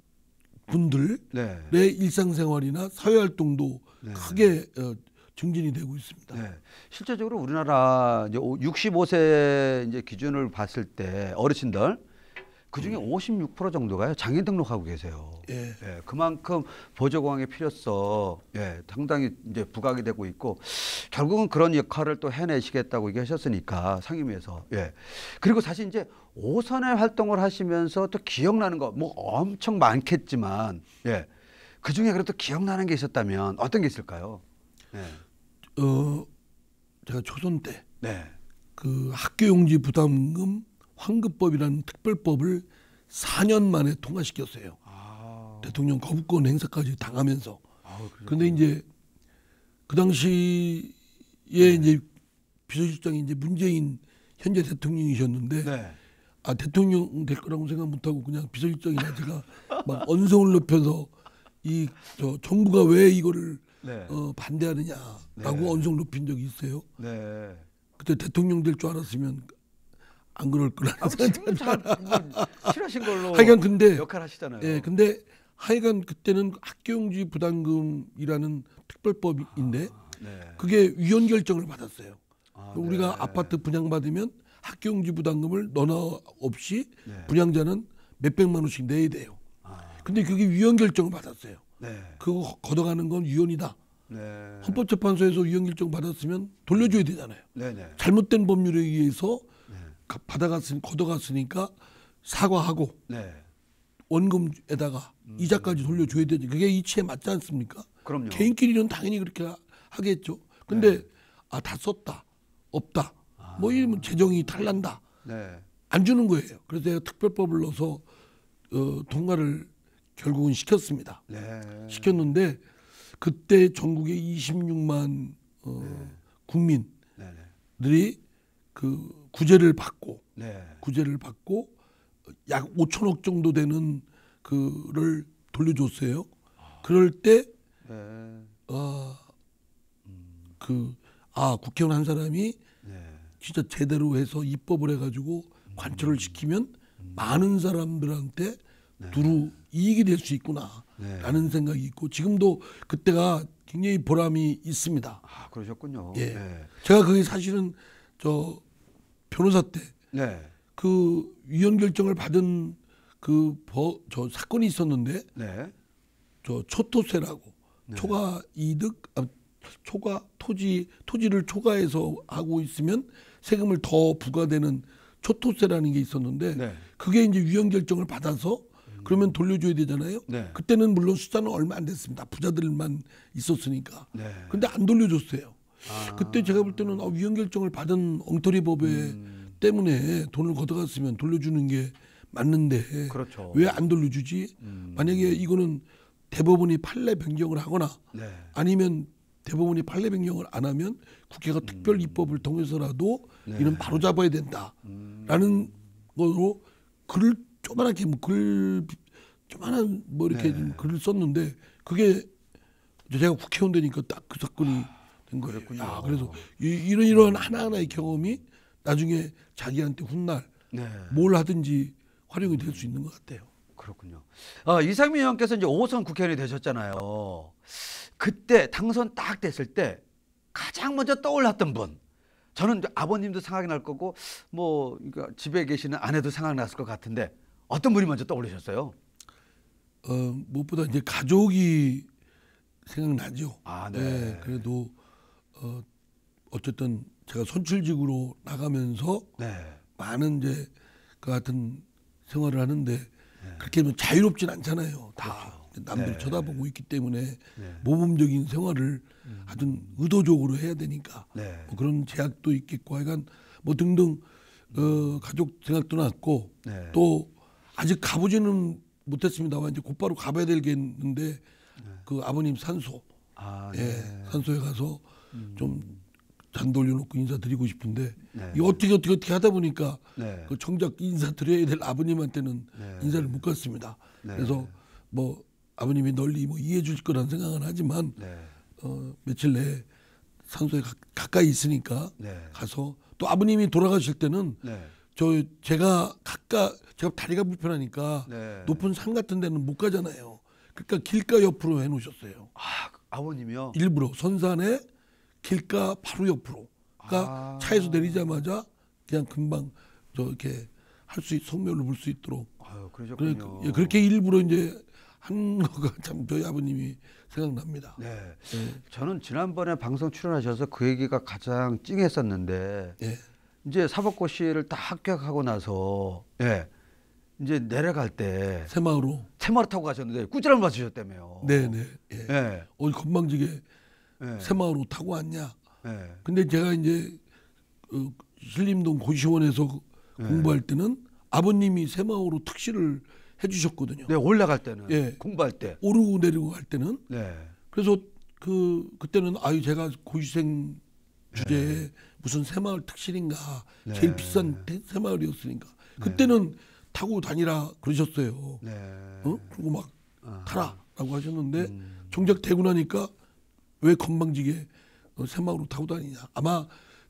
분들의 네. 일상생활이나 사회활동도 네. 크게 어, 증진이 되고 있습니다. 네. 실제적으로 우리나라 이제 65세 이제 기준을 봤을 때 어르신들 그중에 음. 56% 정도가요 장애 등록하고 계세요. 예. 예 그만큼 보조공항의 필요성 예, 상당히 이제 부각이 되고 있고 결국은 그런 역할을 또 해내시겠다고 얘기하셨으니까 상임위에서 예. 그리고 사실 이제 오선의 활동을 하시면서 또 기억나는 거 뭐 엄청 많겠지만 예. 그 중에 그래도 기억나는 게 있었다면 어떤 게 있을까요? 예. 어 제가 초선 때. 네. 그 학교 용지 부담금 환급법이라는 특별법을 4년 만에 통과시켰어요. 아. 대통령 거부권 행사까지 당하면서. 아, 근데 이제 그 당시에 네. 이제 비서실장이 이제 문재인 현재 대통령이셨는데 네. 아 대통령 될 거라고 생각 못 하고 그냥 비서실장이나 제가 막 언성을 높여서 이저 정부가 왜 이거를 네. 어, 반대하느냐라고 네. 언성 높인 적이 있어요. 네. 그때 대통령 될 줄 알았으면 안 그럴 거라. 아, 지금 잘실하신 걸로. 하여간 근데 역할 하시잖아요. 예, 근데 하여간 그때는 학교용지 부담금이라는 특별법인데 아, 네. 그게 위헌 결정을 받았어요. 아, 네. 우리가 네. 아파트 분양받으면 학교용지 부담금을 너나 없이 네. 분양자는 몇 백만 원씩 내야 돼요. 아, 근데 그게 위헌 결정을 받았어요. 네. 그거 걷어가는 건 위헌이다. 네. 헌법재판소에서 위헌 결정 받았으면 돌려줘야 되잖아요. 잘못된 법률에 의해서 받아갔으니 걷어갔으니까 사과하고 네. 원금에다가 음. 이자까지 돌려줘야 되지. 그게 이치에 맞지 않습니까? 그럼요. 개인끼리는 당연히 그렇게 하겠죠. 근데 네. 아다 썼다, 없다, 아. 뭐 이러면 뭐 재정이 탈난다. 네. 안 주는 거예요. 그래서 제가 특별법을 넣어서 어, 통과를 결국은 시켰습니다. 네. 시켰는데 그때 전국에 26만 어, 네. 국민들이 네, 네. 그 구제를 받고 네. 구제를 받고 약 5천억 정도 되는 그를 돌려줬어요. 그럴 때 네. 어, 그, 아, 국회의원 한 사람이 네. 진짜 제대로 해서 입법을 해가지고 관철을 음. 시키면 음. 많은 사람들한테 네. 두루 이익이 될 수 있구나. 라는 네. 생각이 있고 지금도 그때가 굉장히 보람이 있습니다. 아, 그러셨군요. 예. 네. 제가 그게 사실은 저 변호사 때. 네. 그 위헌 결정을 받은 그저 사건이 있었는데. 네. 저 초토세라고 네. 초과 이득 아, 초과 토지 토지를 초과해서 하고 있으면 세금을 더 부과되는 초토세라는 게 있었는데 네. 그게 이제 위헌 결정을 받아서 음. 그러면 돌려줘야 되잖아요. 네. 그때는 물론 숫자는 얼마 안 됐습니다. 부자들만 있었으니까. 네. 근데 안 돌려줬어요. 아. 그때 제가 볼 때는 아, 위헌 결정을 받은 엉터리 법에 음. 때문에 돈을 걷어갔으면 돌려주는 게 맞는데 그렇죠. 왜안 돌려주지? 음. 만약에 이거는 대법원이 판례 변경을 하거나 네. 아니면 대법원이 판례 변경을 안 하면 국회가 음. 특별 입법을 통해서라도 네. 이는 바로 잡아야 된다라는 음. 거로 글을 조그맣게 뭐글 조그만한 뭐 이렇게 네. 글을 썼는데 그게 제가 국회의원 되니까 딱 그 사건이 아. 거였군요. 아, 그래서 어. 이, 런 이런 하나하나의 경험이 나중에 자기한테 훗날 네. 뭘 하든지 활용이 될 수 있는 것 같아요. 그렇군요. 아, 이상민 의원께서 이제 5호선 국회의원이 되셨잖아요. 그때 당선 딱 됐을 때 가장 먼저 떠올랐던 분. 저는 아버님도 생각이 날 거고 뭐 그러니까 집에 계시는 아내도 생각났을 것 같은데 어떤 분이 먼저 떠올리셨어요? 어, 무엇보다 이제 가족이 생각나죠. 아, 네. 네 그래도 어, 어쨌든 제가 선출직으로 나가면서 네. 많은 이제 그 같은 생활을 하는데 네. 그렇게 뭐 자유롭진 않잖아요. 다 그렇죠. 남들 네. 쳐다보고 있기 때문에 네. 모범적인 생활을 음. 아주 의도적으로 해야 되니까 네. 뭐 그런 제약도 있겠고 하여간 뭐 등등 어, 가족 생각도 났고 네. 또 아직 가보지는 못했습니다만 이제 곧바로 가봐야 되겠는데 그 아버님 산소 아, 예 산소에 가서 음. 좀잔 돌려놓고 인사드리고 싶은데 네. 이 어떻게 어떻게 어떻게 하다 보니까 네. 그 정작 인사드려야 될 아버님한테는 네. 인사를 못 갔습니다. 네. 그래서 뭐 아버님이 널리 뭐 이해해 주실 거란 생각은 하지만 네. 어, 며칠 내에 상소에 가, 까이 있으니까 네. 가서 또 아버님이 돌아가실 때는 저 제가 가까 제가 다리가 불편하니까 높은 산 같은 데는 못 가잖아요. 그러니까 길가 옆으로 해놓으셨어요. 아, 그 아버님이요? 일부러 선산에 길가 바로 옆으로. 그러니까 아. 차에서 내리자마자 그냥 금방 저 이렇게 할수 성묘를 볼수 있도록. 아유, 그러셨군요. 예, 그렇게 일부러 이제 한 거가 참 저희 아버님이 생각납니다. 네. 네. 저는 지난번에 방송 출연하셔서 그 얘기가 가장 찡했었는데 네. 이제 사법고시를 다 합격하고 나서 예. 이제 내려갈 때 새마을로 새마을 타고 가셨는데 꾸지람 맞으셨다며요. 네네. 네. 예. 예. 어디 건방지게 예. 새마을로 타고 왔냐. 네. 근데 제가 이제 그 신림동 고시원에서 네. 공부할 때는 아버님이 새마을로 특시를 해주셨거든요. 네, 올라갈 때는. 예. 공부할 때. 오르고 내리고 갈 때는. 네. 그래서 그 그때는 아유 제가 고시생 주제에 네. 무슨 새마을 특실인가 네. 제일 비싼 새마을이었으니까 그때는 네. 타고 다니라 그러셨어요. 네. 어? 그리고 막 아. 타라라고 하셨는데 음. 정작 되고 나니까 왜 건방지게 어, 새마을로 타고 다니냐. 아마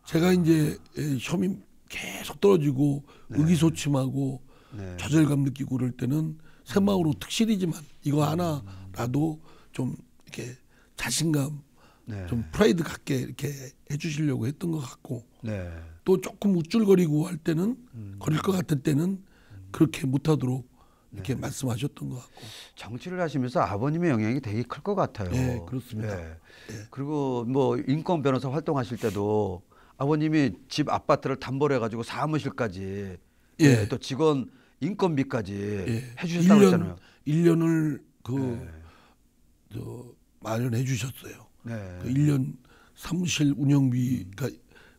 제가 이제 혐의 계속 떨어지고 네. 의기소침하고 네. 좌절감 느끼고 그럴 때는 새마을로 특실이지만 이거 음. 하나라도 좀 이렇게 자신감 네. 좀 프라이드 갖게 이렇게 해주시려고 했던 것 같고 네. 또 조금 우쭐거리고 할 때는 음. 거릴 것 같을 때는 그렇게 못하도록 이렇게 네. 말씀하셨던 것 같고 정치를 하시면서 아버님의 영향이 되게 클 것 같아요. 네, 그렇습니다. 네. 네. 그리고 뭐 인권 변호사 활동하실 때도 아버님이 집 아파트를 담보로 해가지고 사무실까지 네, 예. 또 직원 인건비까지 예. 해주셨다고 1년, 했잖아요. 1년을 그 네. 저, 마련해 주셨어요. 네. 그 1년 사무실 운영비가 음.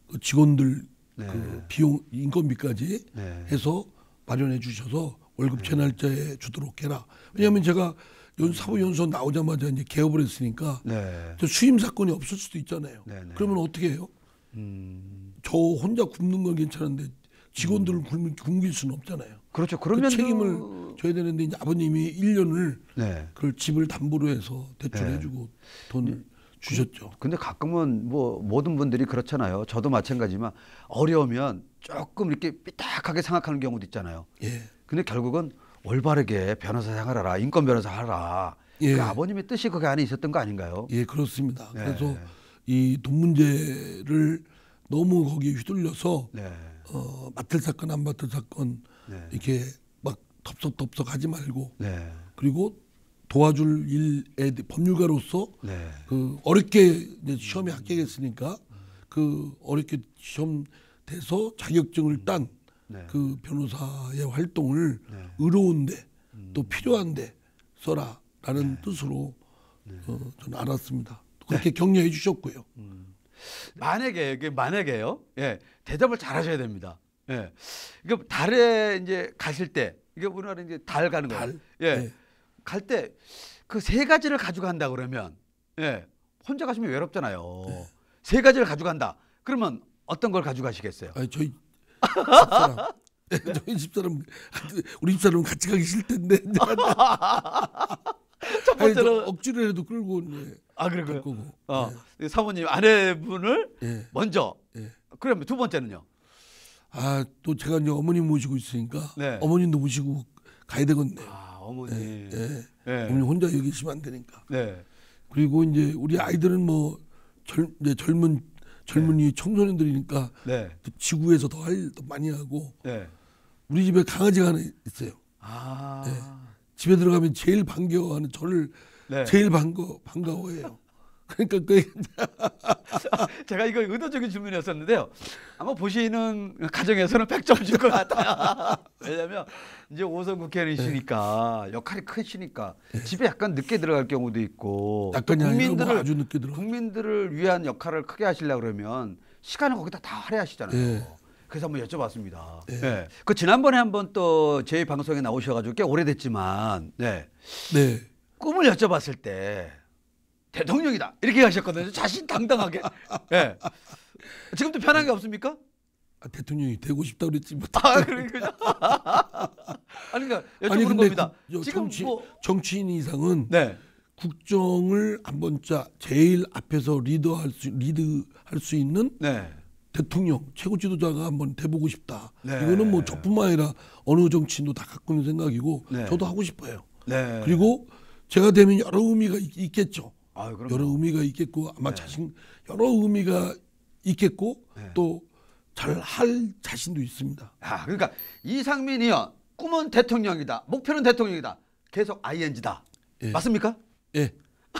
그 직원들 그 비용 인건비까지 해서 마련해 주셔서 월급 제 날짜에 주도록 해라. 왜냐하면 제가 연사부 연수 나오자마자 이제 개업을 했으니까 네. 수임 사건이 없을 수도 있잖아요. 네네. 네. 그러면 어떻게 해요? 음. 저 혼자 굶는 건 괜찮은데 직원들을 음. 굶, 굶길 수는 없잖아요. 그렇죠. 그러면 그 책임을 져야 되는데 이제 아버님이 1년을 네. 그걸 집을 담보로 해서 대출해주고 네. 돈을 네. 주셨죠. 그, 근데 가끔은 뭐 모든 분들이 그렇잖아요. 저도 마찬가지지만 어려우면 조금 이렇게 삐딱하게 생각하는 경우도 있잖아요. 예. 근데 결국은 올바르게 변호사 생활하라, 인권 변호사 하라. 그 예. 그 아버님의 뜻이 그게 안에 있었던 거 아닌가요? 예, 그렇습니다. 네. 그래서 이 돈 문제를 너무 거기에 휘둘려서 네. 어, 맡을 사건, 안 맡을 사건 네. 이렇게 막 덥석덥석 하지 말고 네. 그리고 도와줄 일에 법률가로서 네. 그 어렵게 시험에 합격했으니까 그 어렵게 시험 돼서 자격증을 음. 딴 네. 그 변호사의 활동을 네. 의로운데 음. 또 필요한데 써라라는 네. 뜻으로 네. 어, 저는 알았습니다. 그렇게 네. 격려해 주셨고요. 음. 만약에 이게 만약에요. 예, 대답을 잘하셔야 됩니다. 예, 그러니까 달에 이제 가실 때 이게 우리나라 이제 달 가는 거예요. 달? 예, 갈 때 그 세 가지를 가져간다 그러면 예, 혼자 가시면 외롭잖아요. 세 가지를 가져간다. 그러면 어떤 걸 가져가시겠어요? 아니, 저희 집사 네, 저희 집사람 우리 집사람 같이 가기 싫던데. 첫 번째로 억지로 해도 끌고 아그리요어 네. 아, 어. 네. 사모님 아내분을 네. 먼저. 예. 그러면 두 번째는요. 아또 제가 이제 어머님 모시고 있으니까 네. 어머님도 모시고 가야 되겠네요. 아 어머니. 예. 어머니 혼자 여기 계시면 안 되니까. 네. 그리고 이제 우리 아이들은 뭐 젊, 이제 젊은 젊은이 청소년들이니까 네. 또 지구에서 더, 할, 더 많이 하고 네. 우리 집에 강아지가 하나 있어요. 아. 네. 집에 들어가면 제일 반겨워하는 저를 제일 반가, 반가워해요. 그러니까 그 제가 이거 의도적인 질문이었었는데요. 아마 보시는 가정에서는 100점 줄 것 같아요. 왜냐하면 이제 오선 국회의원이시니까 네. 역할이 크시니까 네. 집에 약간 늦게 들어갈 경우도 있고 국민들을 아주 늦게 들어 국민들을 위한 역할을 크게 하시려 그러면 시간을 거기다 다 할애하시잖아요. 네. 그래서 한번 여쭤봤습니다. 네. 네. 그 지난번에 한번 또 저희 방송에 나오셔가지고 꽤 오래됐지만, 네. 네. 꿈을 여쭤봤을 때 대통령이다 이렇게 하셨거든요. 자신 당당하게. 네. 지금도 편한 게 없습니까? 아, 대통령이 되고 싶다 그랬지 뭐. 아 그러니까. 아니 그러니까 여쭤보는 겁니다. 그, 지금 정치, 뭐... 정치인 이상은 네. 국정을 한 번 짜 제일 앞에서 리더할 수 리드할 수 있는 네. 대통령 최고 지도자가 한번 돼보고 싶다. 네. 이거는 뭐 저뿐만 아니라 어느 정치인도 다 갖고 있는 생각이고 네. 저도 하고 싶어요. 네. 그리고 제가 되면 여러 의미가 있, 있겠죠. 아, 여러 의미가 있겠고 아마 네. 자신 여러 의미가 있겠고 네. 또잘 할 자신도 있습니다. 아, 그러니까 이상민 이요 꿈은 대통령이다. 목표는 대통령이다. 계속 ING다. 예. 맞습니까? 예.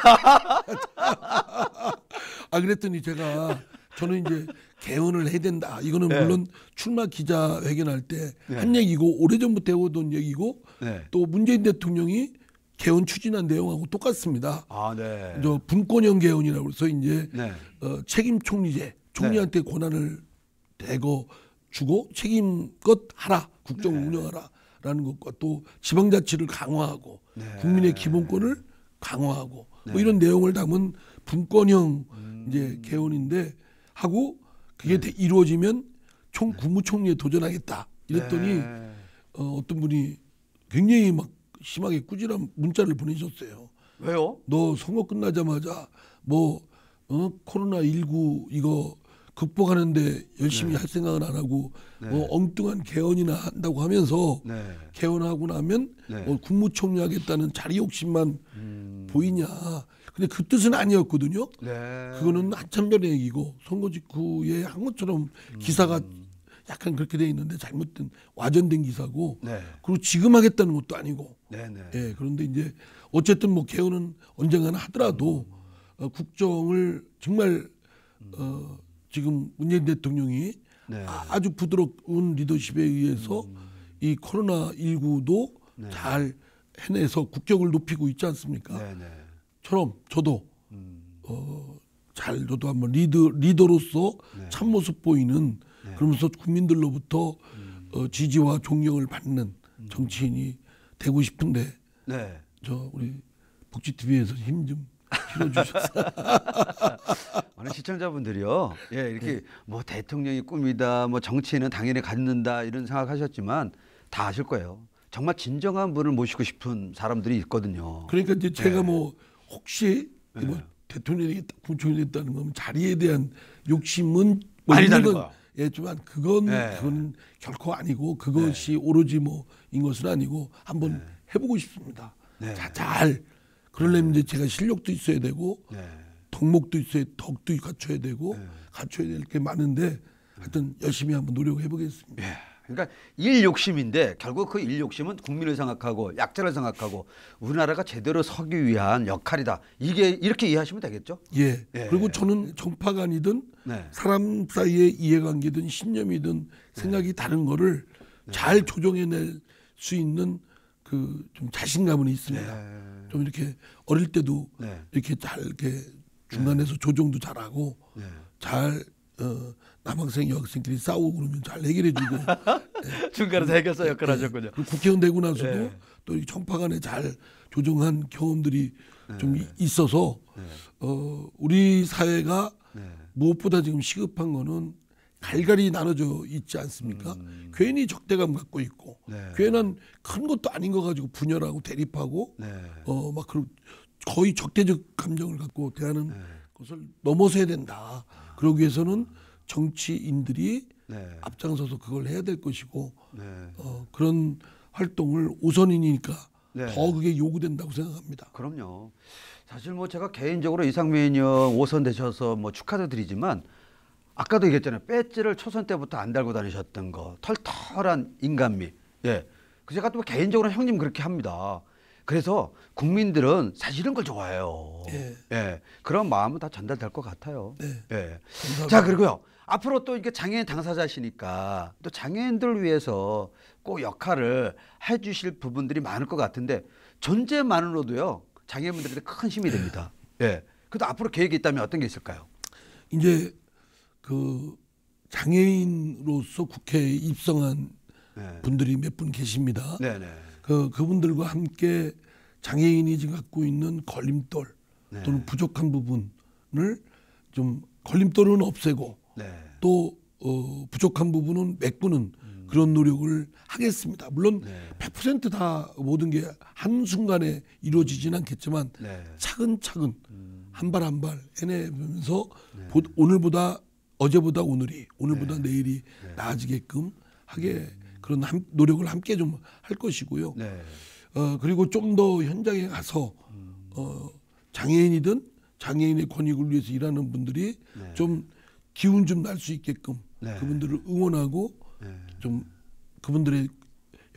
아 그랬더니 제가 저는 이제 개헌을 해야 된다. 이거는 네. 물론 출마 기자 회견할 때한 네. 얘기고 오래전부터 해오던 얘기고 네. 또 문재인 대통령이 개헌 추진한 내용하고 똑같습니다. 아, 네. 저 분권형 개헌이라고 해서 이제 네. 어, 책임 총리제 총리한테 네. 권한을 대거 주고 책임껏 하라 국정 네. 운영하라라는 것과 또 지방자치를 강화하고 네. 국민의 기본권을 강화하고 뭐 네. 이런 내용을 담은 분권형 음. 이제 개헌인데 하고 그게 네. 이루어지면 총 국무총리에 도전하겠다 이랬더니 어, 어떤 분이 굉장히 막 심하게 꾸지람 문자를 보내셨어요. 왜요? 너 선거 끝나자마자 뭐 어? 코로나 19 이거 극복하는데 열심히 네. 할 생각은 안 하고 네. 뭐 엉뚱한 개헌이나 한다고 하면서 네. 개헌하고 나면 네. 뭐 국무총리 하겠다는 자리 욕심만 음. 보이냐. 근데 그 뜻은 아니었거든요. 네. 그거는 한참 전의 얘기고 선거 직후에 한 것처럼 음. 기사가 약간 그렇게 돼 있는데 잘못된 와전된 기사고 네. 그리고 지금 하겠다는 것도 아니고 네네. 예, 그런데 이제 어쨌든 뭐 개헌은 언젠가는 하더라도 어, 국정을 정말 음. 어, 지금 문재인 대통령이 네. 아, 아주 부드러운 리더십에 의해서 음. 이 코로나 19도 네. 잘 해내서 국격을 높이고 있지 않습니까? 처럼 저도 음. 어, 잘 저도 한번 리더 리더로서 네. 참모습 보이는 네. 그러면서 국민들로부터 음. 어, 지지와 존경을 받는 음. 정치인이 되고 싶은데 네. 저 우리 복지 TV에서 힘 좀 실어주셔서 많은 시청자분들이요. 예, 이렇게 네. 뭐 대통령이 꿈이다, 뭐 정치인은 당연히 갖는다 이런 생각하셨지만 다 아실 거예요. 정말 진정한 분을 모시고 싶은 사람들이 있거든요. 그러니까 이제 제가 네. 뭐 혹시 네. 뭐 대통령이 구청이 됐다는 거면 자리에 대한 욕심은 뭐 아니다는 거. 예지만 그건 네. 그건 결코 아니고 그것이 네. 오로지 뭐인 것은 아니고 한번 네. 해보고 싶습니다. 네. 자, 잘 그러려면 네. 이제 제가 실력도 있어야 되고 네. 덕목도 있어야 덕도 갖춰야 되고 네. 갖춰야 될 게 많은데 하여튼 열심히 한번 노력해 보겠습니다. 예. 그러니까 일 욕심인데 결국 그 일 욕심은 국민을 생각하고 약자를 생각하고 우리나라가 제대로 서기 위한 역할이다. 이게 이렇게 이해하시면 되겠죠? 예. 예. 그리고 저는 정파가 아니든 네. 사람 사이의 이해관계든 신념이든 생각이 네. 다른 거를 네. 잘 조정해낼 수 있는 그 좀 자신감은 있습니다. 네. 좀 이렇게 어릴 때도 네. 이렇게 잘 이렇게 중간에서 네. 조정도 잘하고 네. 잘 어, 남학생 여학생끼리 싸우고 그러면 잘 해결해주고 네. 중간에 해결사 역할 네. 하셨군요. 국회의원 되고 나서도 네. 또 청파간에 잘 조정한 경험들이 네. 좀 있어서 어, 우리 사회가 무엇보다 지금 시급한 거는 갈갈이 나눠져 있지 않습니까? 음. 괜히 적대감 갖고 있고 네. 괜한 큰 것도 아닌 거 가지고 분열하고 대립하고 네. 어막 그런 거의 적대적 감정을 갖고 대하는 네. 것을 넘어서야 된다. 아. 그러기 위해서는 정치인들이 네. 앞장서서 그걸 해야 될 것이고 네. 어, 그런 활동을 우선이니까 네. 더 그게 요구된다고 생각합니다. 그럼요. 사실 뭐 제가 개인적으로 이상민 의원 오선 되셔서 뭐축하 드리지만 아까도 얘기했잖아요. 배지를 초선 때부터 안 달고 다니셨던 거. 털털한 인간미. 예. 그 제가 또 뭐 개인적으로 형님 그렇게 합니다. 그래서 국민들은 사실은 걸 좋아해요. 예. 예. 그런 마음은 다 전달될 것 같아요. 네. 예. 감사합니다. 자, 그리고요. 앞으로 또 이게 렇 장애인 당사자시니까 또 장애인들을 위해서 꼭 역할을 해 주실 부분들이 많을 것 같은데 존재만으로도요. 장애인분들한테 큰 힘이 됩니다. 예. 예. 그래도 앞으로 계획이 있다면 어떤 게 있을까요? 이제 그 장애인으로서 국회에 입성한 네. 분들이 몇 분 계십니다. 네, 네. 그 그분들과 함께 장애인이 지금 갖고 있는 걸림돌 네. 또는 부족한 부분을 좀 걸림돌은 없애고 네. 또 어, 부족한 부분은 메꾸는 음. 그런 노력을 하겠습니다. 물론 네. 100%다 모든 게 한순간에 이루어지진 않겠지만 네. 차근차근 음. 한발 한발 한 발 해내면서 보, 오늘보다 어제보다 오늘이 오늘보다 네. 내일이 네. 나아지게끔 하게 그런 함, 노력을 함께 좀 할 것이고요. 네. 어, 그리고 좀 더 현장에 가서 음. 어, 장애인이든 장애인의 권익을 위해서 일하는 분들이 네. 좀 기운 좀 날 수 있게끔 네. 그분들을 응원하고 네. 좀 그분들의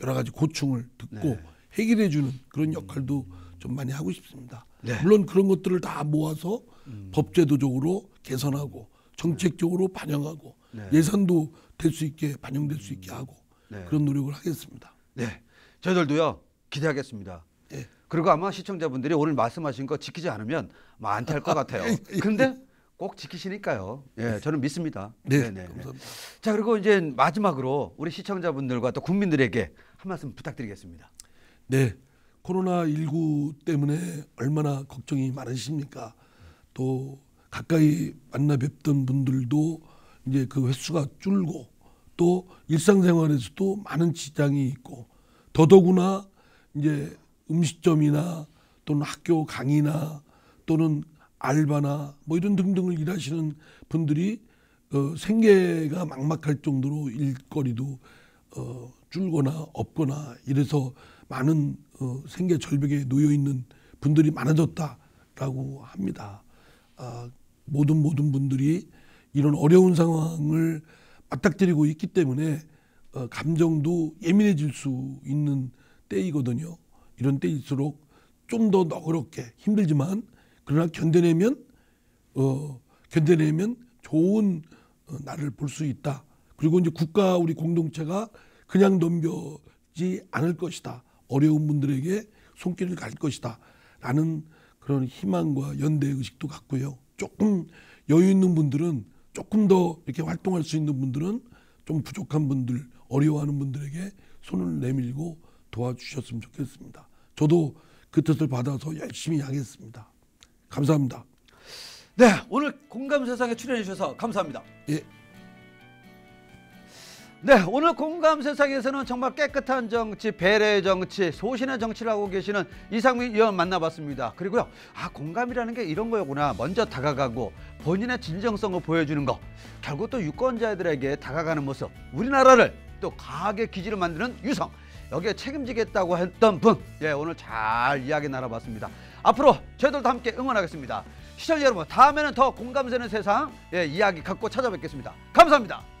여러 가지 고충을 듣고 해결해 주는 그런 음. 역할도 좀 많이 하고 싶습니다. 물론 그런 것들을 다 모아서 음. 법제도적으로 개선하고 정책적으로 네. 반영하고 네. 예산도 될 수 있게 반영될 수 있게 음. 하고 네. 그런 노력을 하겠습니다. 네, 저희들도요 기대하겠습니다. 예. 그리고 아마 시청자분들이 오늘 말씀하신 거 지키지 않으면 뭐 안탈 것 같아요. 예, 예. 근데 꼭 지키시니까요. 예, 예. 저는 믿습니다. 네, 네네. 감사합니다. 자, 그리고 이제 마지막으로 우리 시청자분들과 또 국민들에게 한 말씀 부탁드리겠습니다. 네, 코로나 19 때문에 얼마나 걱정이 많으십니까? 또 가까이 만나 뵙던 분들도 이제 그 횟수가 줄고 또 일상생활에서도 많은 지장이 있고 더더구나 이제 음식점이나 또는 학교 강의나 또는 알바나 뭐 이런 등등을 일하시는 분들이 어, 생계가 막막할 정도로 일거리도 어, 줄거나 없거나 이래서 많은 어, 생계 절벽에 놓여 있는 분들이 많아졌다라고 합니다. 아, 모든 모든 분들이 이런 어려운 상황을 맞닥뜨리고 있기 때문에 어, 감정도 예민해질 수 있는 때이거든요. 이런 때일수록 좀 더 너그럽게 힘들지만 그러나 견뎌내면 어, 견뎌내면 좋은 어, 나를 볼 수 있다. 그리고 이제 국가 우리 공동체가 그냥 넘겨지 않을 것이다. 어려운 분들에게 손길을 갈 것이다. 라는 그런 희망과 연대 의식도 갖고요. 조금 여유 있는 분들은 조금 더 이렇게 활동할 수 있는 분들은 좀 부족한 분들 어려워하는 분들에게 손을 내밀고 도와주셨으면 좋겠습니다. 저도 그 뜻을 받아서 열심히 하겠습니다. 감사합니다. 네, 오늘 공감 세상에 출연해 주셔서 감사합니다. 예. 네, 오늘 공감 세상에서는 정말 깨끗한 정치, 배려의 정치, 소신의 정치를 하고 계시는 이상민 의원 만나봤습니다. 그리고요, 아, 공감이라는 게 이런 거였구나. 먼저 다가가고 본인의 진정성을 보여주는 거. 결국 또 유권자들에게 다가가는 모습. 우리나라를 또 강하게 기지를 만드는 유성. 여기에 책임지겠다고 했던 분. 예, 오늘 잘 이야기 나눠봤습니다. 앞으로 저희들도 함께 응원하겠습니다. 시청자 여러분, 다음에는 더 공감 되는 세상 예, 이야기 갖고 찾아뵙겠습니다. 감사합니다.